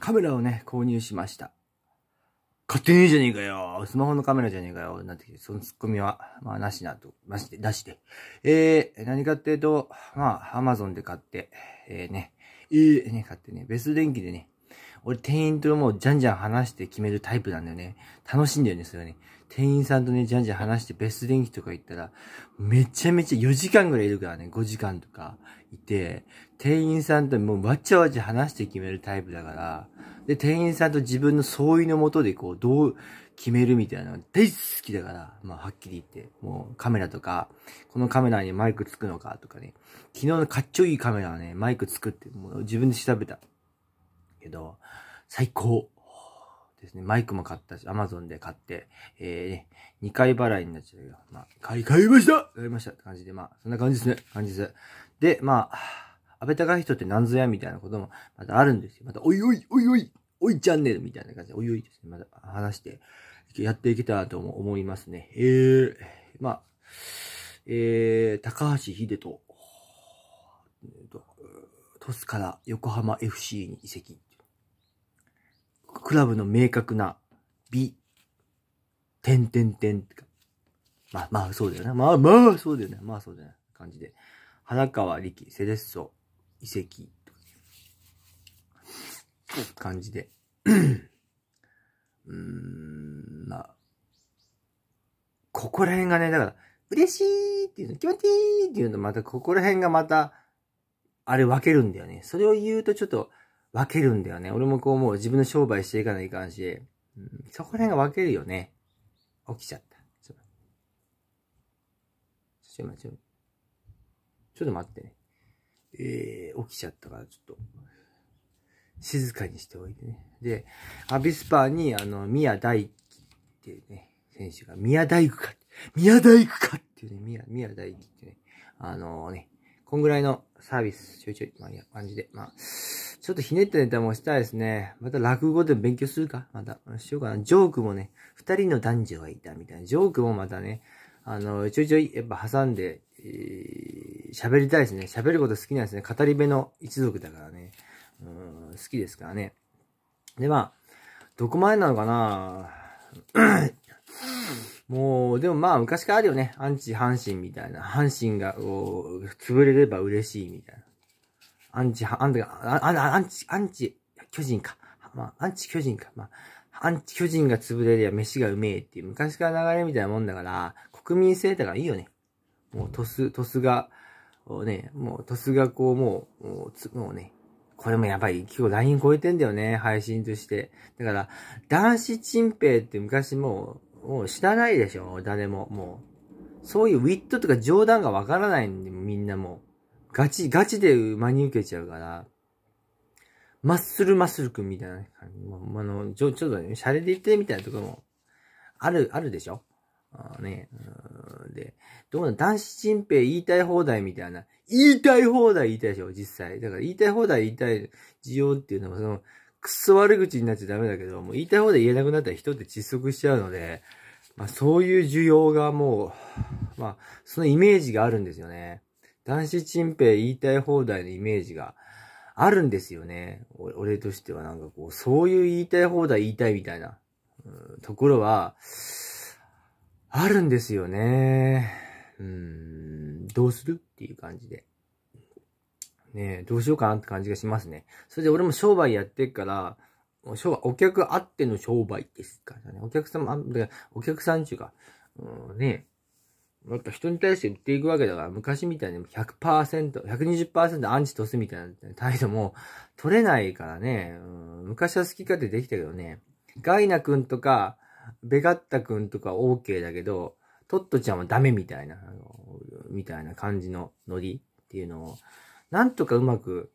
カメラをね、購入しました。勝手にねえじゃねえかよ。スマホのカメラじゃねえかよ。なんて、そのツッコミは、まあ、なしなと、まして、出して。えー、何かっていうと、まあ、アマゾンで買って、えーね、いいね、買ってね、別電気でね、俺店員ともうじゃんじゃん話して決めるタイプなんだよね。楽しいんだよね、それはね。店員さんとね、じゃんじゃん話して別室電気とか行ったら、めちゃめちゃ4時間ぐらいいるからね、5時間とかいて、店員さんともうわちゃわちゃ話して決めるタイプだから、で、店員さんと自分の相違のもとでこう、どう決めるみたいなの大好きだから、まあはっきり言って、もうカメラとか、このカメラにマイクつくのかとかね、昨日のかっちょいいカメラはね、マイクつくって、もう自分で調べた。けど、最高ですね。マイクも買ったし、アマゾンで買って、えー、2回払いになっちゃうけど、まあ、買い、買いました買いましたって感じで、まあ、そんな感じですね。感じです。で、まあ、安倍高い人って何ぞやみたいなことも、またあるんですよ。また、おいおい、おいおい、おいチャンネルみたいな感じで、おいおいですね。また話して、やっていけたらと思いますね。えー、まあ、えー、高橋秀人、トスから横浜 FC に移籍。クラブの明確な美、点点点ってか、まあまあそうだよね。まあまあそうだよね。まあそうだよね。感じで。花川力、セレッソ、遺跡、感じで。うーん、まあ。ここら辺がね、だから、嬉しいっていうの、気持ちいいっていうの、またここら辺がまた、あれ分けるんだよね。それを言うとちょっと、分けるんだよね。俺もこう思う。自分の商売していかないかんし、うん、そこら辺が分けるよね。起きちゃった。ちょっと待って。ちょっと待ってね。えー、起きちゃったから、ちょっと、静かにしておいてね。で、アビスパーに、あの、宮大輝っていうね、選手が、宮大工か、宮大工かっていうね、宮、宮大輝ってね、あのー、ね、こんぐらいのサービス、ちょいちょい、まあ、いや、感じで、まあ、ちょっとひねったネタもしたいですね。また落語で勉強するかまた、しようかな。ジョークもね、二人の男女がいたみたいな。ジョークもまたね、あの、ちょいちょいやっぱ挟んで、喋、えー、りたいですね。喋ること好きなんですね。語り部の一族だからね。うん、好きですからね。で、まあ、どこまでなのかな もう、でもまあ昔からあるよね。アンチ阪神みたいな。阪神が、潰れれば嬉しいみたいな。アンチ、アンチ、アンチ、アンチ、巨人か。まあ、アンチ巨人か。まあ、アンチ巨人が潰れりゃ飯がうめえっていう昔から流れみたいなもんだから、国民性だからいいよね。もう、トス、トスが、ね、もう、トスがこう、もう、もうつもうね、これもやばい。結構 LINE 超えてんだよね、配信として。だから、男子チンペイって昔もう、もう知らないでしょ、誰も、もう。そういうウィットとか冗談がわからないんで、みんなもう。ガチ、ガチで真に受けちゃうから、マッスルマッスルくんみたいな感じ。まあの、ちょ、ちょっとね、シャレで言ってみたいなところも、ある、あるでしょあね、で、どうな男子チンペイ言いたい放題みたいな。言いたい放題言いたいでしょ、実際。だから言いたい放題言いたい需要っていうのは、その、くっそ悪口になっちゃダメだけど、もう言いたい放題言えなくなったら人って窒息しちゃうので、まあそういう需要がもう、まあ、そのイメージがあるんですよね。男子チンペイ言いたい放題のイメージがあるんですよね。俺としてはなんかこう、そういう言いたい放題言いたいみたいな、ところは、あるんですよね。うん、どうするっていう感じで。ねえ、どうしようかなって感じがしますね。それで俺も商売やってっから、商売、お客あっての商売ですからね。お客様、あお客さんちゅうか、うん、ねえ、なっか人に対して言っていくわけだから、昔みたいに100%、120%アンチとすみたいな態度も取れないからね、うん、昔は好き勝手できたけどね、ガイナくんとか、ベガッタくんとか OK だけど、トットちゃんはダメみたいな、みたいな感じのノリっていうのを、なんとかうまく、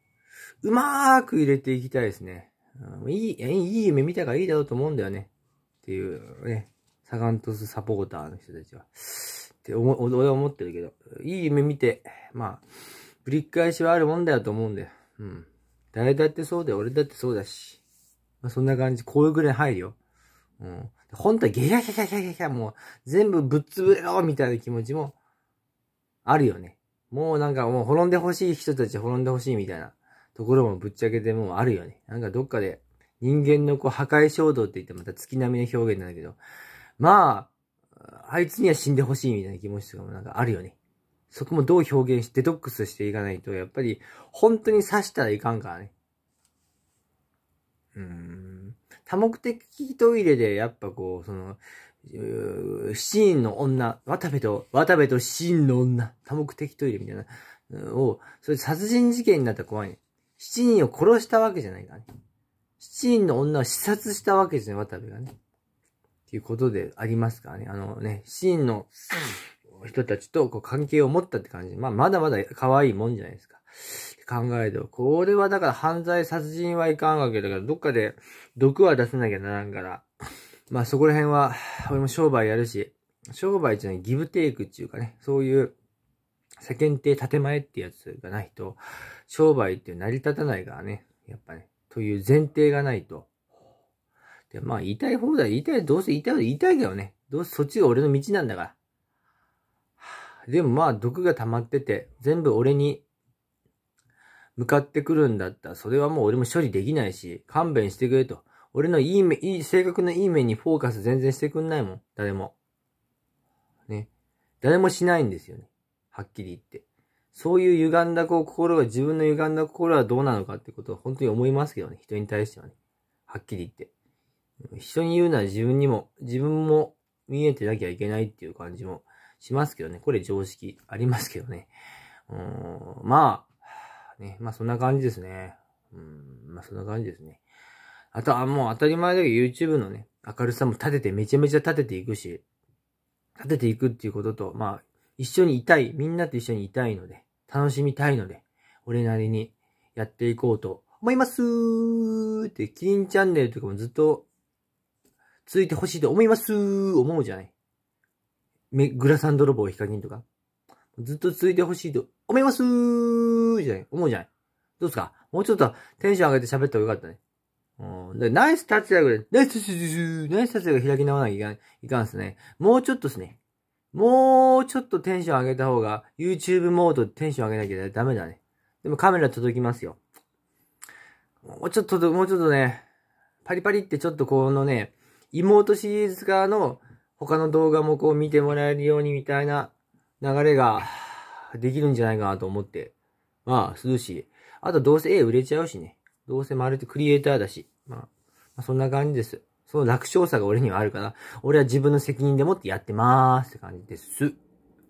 うまーく入れていきたいですね。うん、いい、いい夢見たからいいだろうと思うんだよね。っていうね、サガントスサポーターの人たちは。って思、俺は思ってるけど、いい夢見て、まあ、繰り返しはあるもんだよと思うんだよ。うん。誰だってそうだよ、俺だってそうだし。まあ、そんな感じ、こういうぐらい入るよ。うん。本当はゲラゲラゲラゲラもう、全部ぶっ潰れろみたいな気持ちも、あるよね。もうなんかもう滅んでほしい人たち滅んでほしいみたいなところもぶっちゃけてもうあるよね。なんかどっかで人間のこう破壊衝動って言ってまた月並みの表現なんだけど、まあ、あいつには死んでほしいみたいな気持ちとかもなんかあるよね。そこもどう表現してデトックスしていかないと、やっぱり本当に刺したらいかんからね。うん。多目的トイレでやっぱこう、その、シーンの女、渡部と、渡部とシーンの女、多目的トイレみたいな、を、それ殺人事件になったら怖いね。7人を殺したわけじゃないからね。7人の女を刺殺したわけですね、渡部がね。っていうことでありますからね。あのね、真の人たちとこう関係を持ったって感じ。まあ、まだまだ可愛いもんじゃないですか。考えると、これはだから犯罪殺人はいかんわけだから、どっかで毒は出さなきゃならんから。まあそこら辺は、俺も商売やるし、商売っていうのギブテイクっていうかね、そういう世間体建前ってやつがないと、商売って成り立たないからね、やっぱね、という前提がないと、や、まあ、言いたい放題、言いたい、どうせ言いたい、言いたいけどね。どうせそっちが俺の道なんだから。でもまあ、毒が溜まってて、全部俺に向かってくるんだったら、それはもう俺も処理できないし、勘弁してくれと。俺のいい面、いい、性格のいい面にフォーカス全然してくんないもん。誰も。ね。誰もしないんですよね。はっきり言って。そういう歪んだ心が、自分の歪んだ心はどうなのかってことを本当に思いますけどね。人に対してはね。はっきり言って。人に言うなら自分にも、自分も見えてなきゃいけないっていう感じもしますけどね。これ常識ありますけどね。うん、まあ、ね、まあそんな感じですね。うん、まあそんな感じですね。あとはもう当たり前だけど YouTube のね、明るさも立てて、めちゃめちゃ立てていくし、立てていくっていうことと、まあ、一緒にいたい、みんなと一緒にいたいので、楽しみたいので、俺なりにやっていこうと思いますーって、キリンチャンネルとかもずっと続いてほしいと思います思うじゃない。め、グラサン泥棒ヒカキンとか。ずっと続いてほしいと思いますじゃない。思うじゃない。どうすかもうちょっとテンション上げて喋った方がよかったね。うん。で、ナイス達也チぐらい、ナイス、ナイスタッが開き直らなきゃいかん、いかんすね。もうちょっとですね。もうちょっとテンション上げた方が、YouTube モードでテンション上げなきゃダメだね。でもカメラ届きますよ。もうちょっと、もうちょっとね、パリパリってちょっとこのね、妹シリーズからの他の動画もこう見てもらえるようにみたいな流れができるんじゃないかなと思って。まあ、するし。あとどうせ絵売れちゃうしね。どうせまるでクリエイターだし。まあ、まあ、そんな感じです。その楽勝さが俺にはあるから、俺は自分の責任でもってやってまーすって感じです。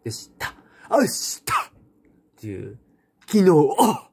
でした。あしたっていう、昨日、